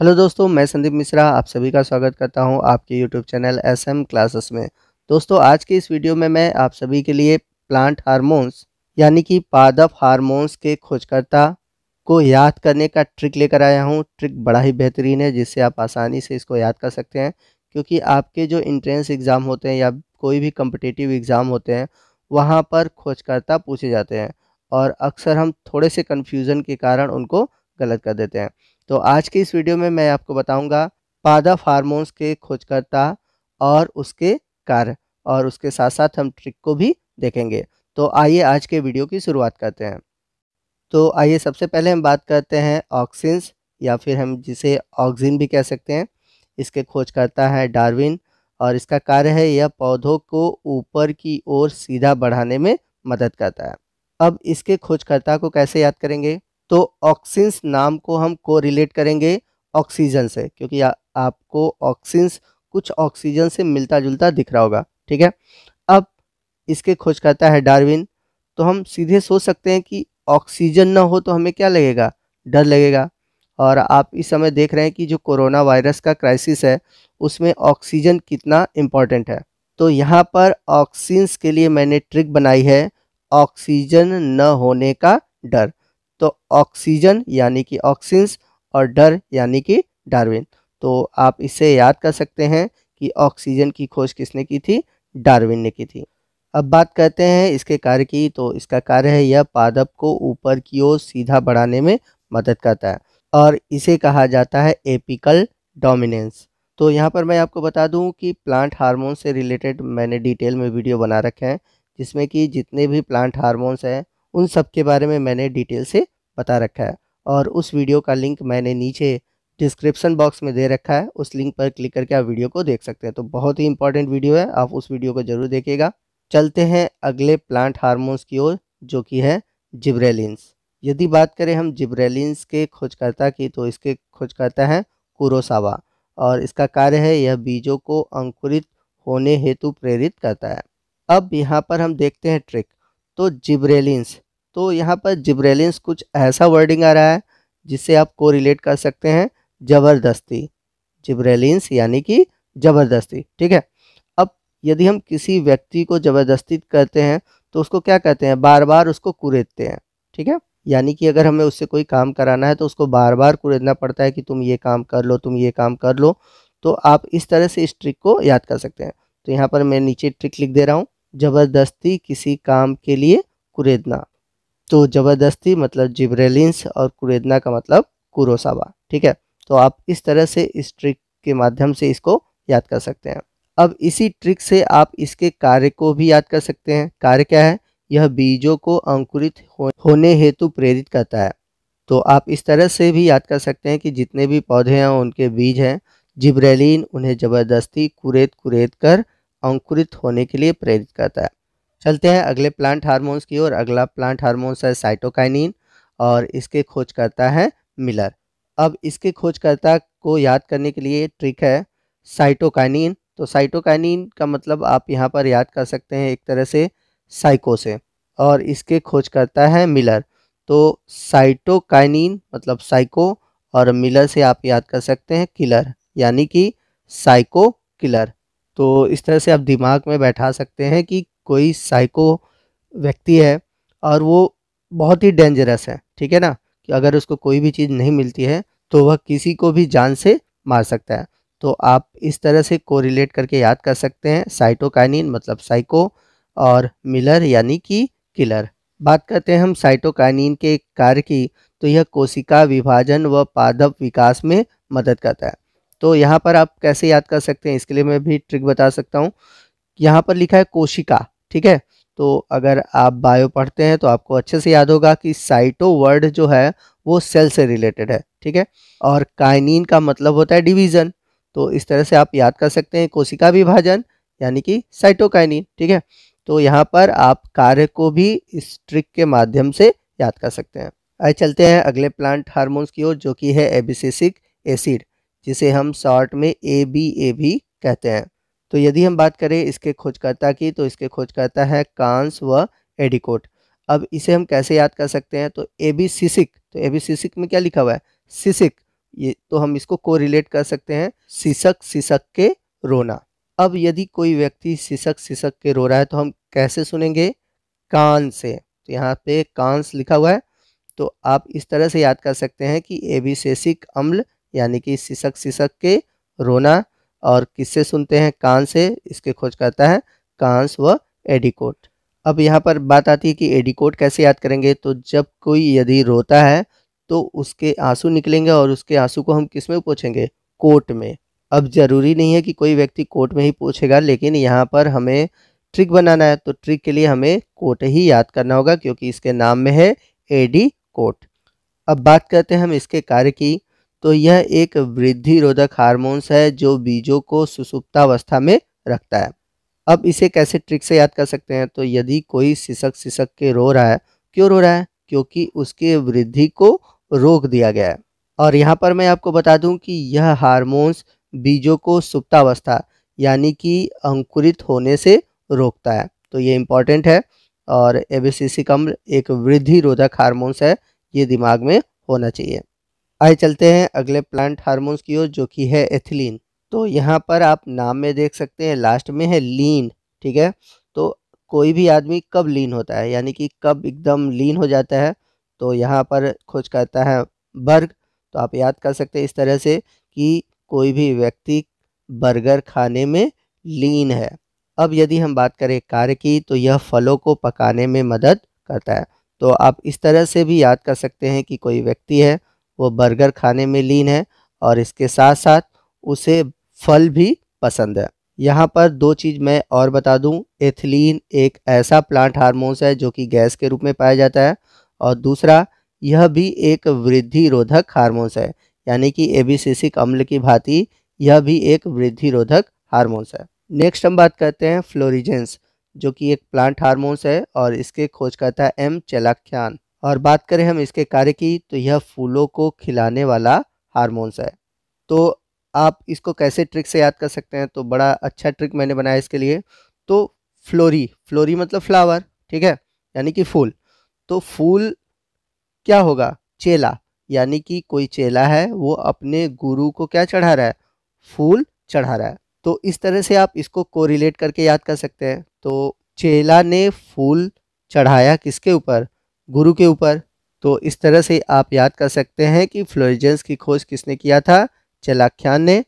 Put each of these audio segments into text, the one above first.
hello दोस्तों मैं संदीप मिश्रा आप सभी का स्वागत करता हूं आपके YouTube channel S M classes में दोस्तों आज के इस वीडियो में मैं आप सभी के लिए प्लांट हार्मोन्स यानी कि पादप हार्मोन्स के खोजकर्ता को याद करने का ट्रिक लेकर आया हूं ट्रिक बड़ा ही बेहतरीन है जिससे आप आसानी से इसको याद कर सकते हैं क्योंकि आपके जो इंट्रेंस एग्ज़ाम होते हैं या कोई भी कम्पटिटिव एग्ज़ाम होते हैं वहाँ पर खोजकर्ता पूछे जाते हैं और अक्सर हम थोड़े से कन्फ्यूज़न के कारण उनको गलत कर देते हैं तो आज के इस वीडियो में मैं आपको बताऊंगा पादप हार्मोन्स के खोजकर्ता और उसके कार्य और उसके साथ साथ हम ट्रिक को भी देखेंगे तो आइए आज के वीडियो की शुरुआत करते हैं तो आइए सबसे पहले हम बात करते हैं ऑक्सिन्स या फिर हम जिसे ऑक्सिन भी कह सकते हैं इसके खोजकर्ता है डार्विन और इसका कार्य है यह पौधों को ऊपर की ओर सीधा बढ़ाने में मदद करता है अब इसके खोजकर्ता को कैसे याद करेंगे तो ऑक्सीन्स नाम को हम को रिलेट करेंगे ऑक्सीजन से क्योंकि आ, आपको ऑक्सीन्स कुछ ऑक्सीजन से मिलता जुलता दिख रहा होगा ठीक है अब इसके खोज करता है डार्विन तो हम सीधे सोच सकते हैं कि ऑक्सीजन ना हो तो हमें क्या लगेगा डर लगेगा और आप इस समय देख रहे हैं कि जो कोरोना वायरस का क्राइसिस है उसमें ऑक्सीजन कितना इम्पॉर्टेंट है तो यहाँ पर ऑक्सीन्स के लिए मैंने ट्रिक बनाई है ऑक्सीजन न होने का डर तो ऑक्सीजन यानी कि ऑक्सीन्स और डर यानी कि डार्विन तो आप इसे याद कर सकते हैं कि ऑक्सीजन की खोज किसने की थी डार्विन ने की थी अब बात करते हैं इसके कार्य की तो इसका कार्य है यह पादप को ऊपर की ओर सीधा बढ़ाने में मदद करता है और इसे कहा जाता है एपिकल डोमिनेंस तो यहाँ पर मैं आपको बता दूँ कि प्लांट हार्मोन से रिलेटेड मैंने डिटेल में वीडियो बना रखे हैं जिसमें कि जितने भी प्लांट हार्मोन्स हैं उन सब के बारे में मैंने डिटेल से बता रखा है और उस वीडियो का लिंक मैंने नीचे डिस्क्रिप्शन बॉक्स में दे रखा है उस लिंक पर क्लिक करके आप वीडियो को देख सकते हैं तो बहुत ही इंपॉर्टेंट वीडियो है आप उस वीडियो को जरूर देखिएगा चलते हैं अगले प्लांट हार्मोन्स की ओर जो कि है जिब्रेलिन्स यदि बात करें हम जिब्रेलिन्स के खोजकर्ता की तो इसके खोजकर्ता हैं कुरोसावा और इसका कार्य है यह बीजों को अंकुरित होने हेतु प्रेरित करता है अब यहाँ पर हम देखते हैं ट्रिक तो जिब्रेलिन्स तो यहाँ पर जिब्रेलियंस कुछ ऐसा वर्डिंग आ रहा है जिससे आप को रिलेट कर सकते हैं ज़बरदस्ती जिब्रेलियंस यानी कि ज़बरदस्ती ठीक है अब यदि हम किसी व्यक्ति को ज़बरदस्ती करते हैं तो उसको क्या कहते हैं बार बार उसको कुरेदते हैं ठीक है यानी कि अगर हमें उससे कोई काम कराना है तो उसको बार बार कुरेदना पड़ता है कि तुम ये काम कर लो तुम ये काम कर लो तो आप इस तरह से इस ट्रिक को याद कर सकते हैं तो यहाँ पर मैं नीचे ट्रिक लिख दे रहा हूँ ज़बरदस्ती किसी काम के लिए कुरेदना तो ज़बरदस्ती मतलब जिब्रेलिंस और कुरेदना का मतलब कुरोसावा ठीक है तो आप इस तरह से इस ट्रिक के माध्यम से इसको याद कर सकते हैं अब इसी ट्रिक से आप इसके कार्य को भी याद कर सकते हैं कार्य क्या है यह बीजों को अंकुरित होने हेतु प्रेरित करता है तो आप इस तरह से भी याद कर सकते हैं कि जितने भी पौधे हैं उनके बीज हैं जिब्रेलिन उन्हें ज़बरदस्ती कुरेद कुरेद कर अंकुरित होने के लिए प्रेरित करता है चलते हैं अगले प्लांट हार्मोन्स की ओर अगला प्लांट हार्मोन्स है साइटोकाइनिन और इसके खोज करता है मिलर अब इसके खोजकर्ता को याद करने के लिए ट्रिक है साइटोकाइनिन तो साइटोकाइनिन का मतलब आप यहाँ पर याद कर सकते हैं एक तरह से साइको से और इसके खोजकर्ता है मिलर तो साइटोकाइनिन मतलब साइको और मिलर से आप याद कर सकते हैं किलर यानी कि साइको किलर तो इस तरह से आप दिमाग में बैठा सकते हैं कि कोई साइको व्यक्ति है और वो बहुत ही डेंजरस है ठीक है ना कि अगर उसको कोई भी चीज़ नहीं मिलती है तो वह किसी को भी जान से मार सकता है तो आप इस तरह से कोरिलेट करके याद कर सकते हैं साइटोकाइनिन मतलब साइको और मिलर यानी कि किलर बात करते हैं हम साइटोकाइनिन के कार्य की तो यह कोशिका विभाजन व पादप विकास में मदद करता है तो यहाँ पर आप कैसे याद कर सकते हैं इसके लिए मैं भी ट्रिक बता सकता हूँ यहाँ पर लिखा है कोशिका ठीक है तो अगर आप बायो पढ़ते हैं तो आपको अच्छे से याद होगा कि साइटो वर्ड जो है वो सेल से रिलेटेड है ठीक है और काइनिन का मतलब होता है डिवीज़न तो इस तरह से आप याद कर सकते हैं कोशिका विभाजन यानी कि साइटोकाइनिन ठीक है तो यहाँ पर आप कार्य को भी इस ट्रिक के माध्यम से याद कर सकते हैं आए चलते हैं अगले प्लांट हार्मोन्स की ओर जो कि है एबिसिसिक एसिड जिसे हम शॉर्ट में ए बी ए भी कहते हैं तो यदि हम बात करें इसके खोजकर्ता की तो इसके खोजकर्ता है कांस व एडिकोट अब इसे हम कैसे याद कर सकते हैं तो ए बी सिसिक तो ए बी सिसिक में क्या लिखा हुआ है सिसिक ये तो हम इसको को रिलेट कर सकते हैं सिसक सिसक के रोना अब यदि कोई व्यक्ति सिसक सिसक के रो रहा है तो हम कैसे सुनेंगे कान से तो यहाँ पे कांस लिखा हुआ है तो आप इस तरह से याद कर सकते हैं कि एबिसेसिक अम्ल यानी कि सिसक सिसक के रोना और किससे सुनते हैं कान से इसके खोज करता है कांस व एडिकोट अब यहाँ पर बात आती है कि एडिकोट कैसे याद करेंगे तो जब कोई यदि रोता है तो उसके आंसू निकलेंगे और उसके आंसू को हम किस में पूछेंगे कोट में अब ज़रूरी नहीं है कि कोई व्यक्ति कोट में ही पूछेगा लेकिन यहाँ पर हमें ट्रिक बनाना है तो ट्रिक के लिए हमें कोट ही याद करना होगा क्योंकि इसके नाम में है एडी कोट अब बात करते हैं हम इसके कार्य की तो यह एक वृद्धि रोधक हारमोन्स है जो बीजों को सुसुप्तावस्था में रखता है अब इसे कैसे ट्रिक से याद कर सकते हैं तो यदि कोई सिसक सिसक के रो रहा है क्यों रो रहा है क्योंकि उसके वृद्धि को रोक दिया गया है और यहाँ पर मैं आपको बता दूं कि यह हार्मोन्स बीजों को सुप्तावस्था यानी कि अंकुरित होने से रोकता है तो ये इम्पॉर्टेंट है और एबीसीसी कम एक वृद्धि रोधक हार्मोन्स है ये दिमाग में होना चाहिए आइए चलते हैं अगले प्लांट हार्मोन्स की ओर जो कि है एथिलीन तो यहाँ पर आप नाम में देख सकते हैं लास्ट में है लीन ठीक है तो कोई भी आदमी कब लीन होता है यानी कि कब एकदम लीन हो जाता है तो यहाँ पर खोज करता है बर्ग तो आप याद कर सकते हैं इस तरह से कि कोई भी व्यक्ति बर्गर खाने में लीन है अब यदि हम बात करें कार्य की तो यह फलों को पकाने में मदद करता है तो आप इस तरह से भी याद कर सकते हैं कि कोई व्यक्ति है वो बर्गर खाने में लीन है और इसके साथ साथ उसे फल भी पसंद है यहाँ पर दो चीज़ मैं और बता दूँ एथिलीन एक ऐसा प्लांट हारमोन्स है जो कि गैस के रूप में पाया जाता है और दूसरा यह भी एक वृद्धि रोधक हार्मोन्स है यानी कि एबीसीसिक अम्ल की भांति यह भी एक वृद्धि रोधक हार्मोन्स है नेक्स्ट हम बात करते हैं फ्लोरिजेंस जो कि एक प्लांट हारमोन्स है और इसके खोजकर्ता एम चलाख्यान और बात करें हम इसके कार्य की तो यह फूलों को खिलाने वाला हारमोन्स है तो आप इसको कैसे ट्रिक से याद कर सकते हैं तो बड़ा अच्छा ट्रिक मैंने बनाया इसके लिए तो फ्लोरी फ्लोरी मतलब फ्लावर ठीक है यानी कि फूल तो फूल क्या होगा चेला यानी कि कोई चेला है वो अपने गुरु को क्या चढ़ा रहा है फूल चढ़ा रहा है तो इस तरह से आप इसको कोरिलेट करके याद कर सकते हैं तो चेला ने फूल चढ़ाया किसके ऊपर गुरु के ऊपर तो इस तरह से आप याद कर सकते हैं कि फ्लोरिजेंस की खोज किसने किया था चलाख्यान ने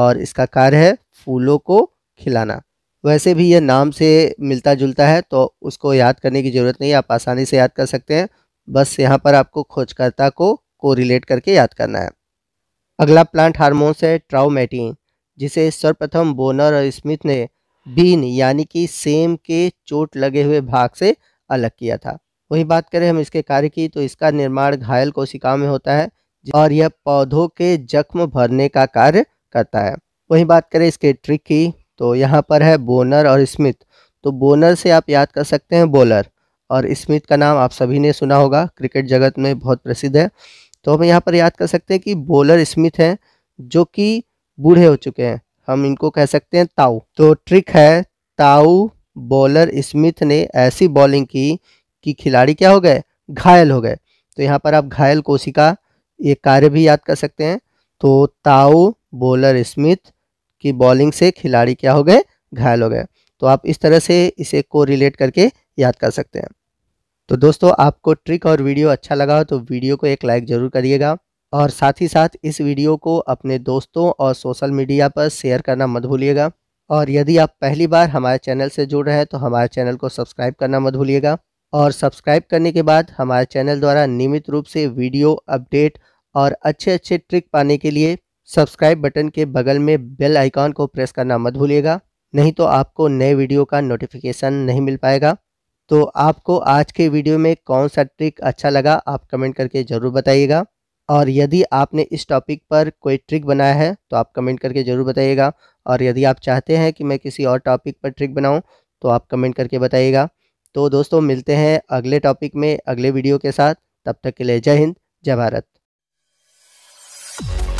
और इसका कार्य है फूलों को खिलाना वैसे भी यह नाम से मिलता जुलता है तो उसको याद करने की ज़रूरत नहीं आप आसानी से याद कर सकते हैं बस यहाँ पर आपको खोजकर्ता को कोरिलेट करके याद करना है अगला प्लांट हार्मोन्स है ट्राउमेटिन जिसे सर्वप्रथम बोनर और स्मिथ ने बीन यानी कि सेम के चोट लगे हुए भाग से अलग किया था वही बात करें हम इसके कार्य की तो इसका निर्माण घायल कोशिका में होता है और यह पौधों के जख्म भरने का कार्य करता है वही बात करें इसके ट्रिक की तो यहाँ पर है बोनर और स्मिथ तो बोनर से आप याद कर सकते हैं बॉलर और स्मिथ का नाम आप सभी ने सुना होगा क्रिकेट जगत में बहुत प्रसिद्ध है तो हम यहाँ पर याद कर सकते हैं कि बोलर स्मिथ हैं जो कि बूढ़े हो चुके हैं हम इनको कह सकते हैं ताऊ तो ट्रिक है ताऊ बॉलर स्मिथ ने ऐसी बॉलिंग की कि खिलाड़ी क्या हो गए घायल हो गए तो यहाँ पर आप घायल कोशिका ये कार्य भी याद कर सकते हैं तो ताऊ बॉलर स्मिथ की बॉलिंग से खिलाड़ी क्या हो गए घायल हो गए तो आप इस तरह से इसे को रिलेट करके याद कर सकते हैं तो दोस्तों आपको ट्रिक और वीडियो अच्छा लगा हो तो वीडियो को एक लाइक ज़रूर करिएगा और साथ ही साथ इस वीडियो को अपने दोस्तों और सोशल मीडिया पर शेयर करना मत भूलिएगा और यदि आप पहली बार हमारे चैनल से जुड़ रहे हैं तो हमारे चैनल को सब्सक्राइब करना मत भूलिएगा और सब्सक्राइब करने के बाद हमारे चैनल द्वारा नियमित रूप से वीडियो अपडेट और अच्छे अच्छे ट्रिक पाने के लिए सब्सक्राइब बटन के बगल में बेल आइकॉन को प्रेस करना मत भूलिएगा नहीं तो आपको नए वीडियो का नोटिफिकेशन नहीं मिल पाएगा तो आपको आज के वीडियो में कौन सा ट्रिक अच्छा लगा आप कमेंट करके ज़रूर बताइएगा और यदि आपने इस टॉपिक पर कोई ट्रिक बनाया है तो आप कमेंट करके ज़रूर बताइएगा और यदि आप चाहते हैं कि मैं किसी और टॉपिक पर ट्रिक बनाऊं तो आप कमेंट करके बताइएगा तो दोस्तों मिलते हैं अगले टॉपिक में अगले वीडियो के साथ तब तक के लिए जय हिंद जय भारत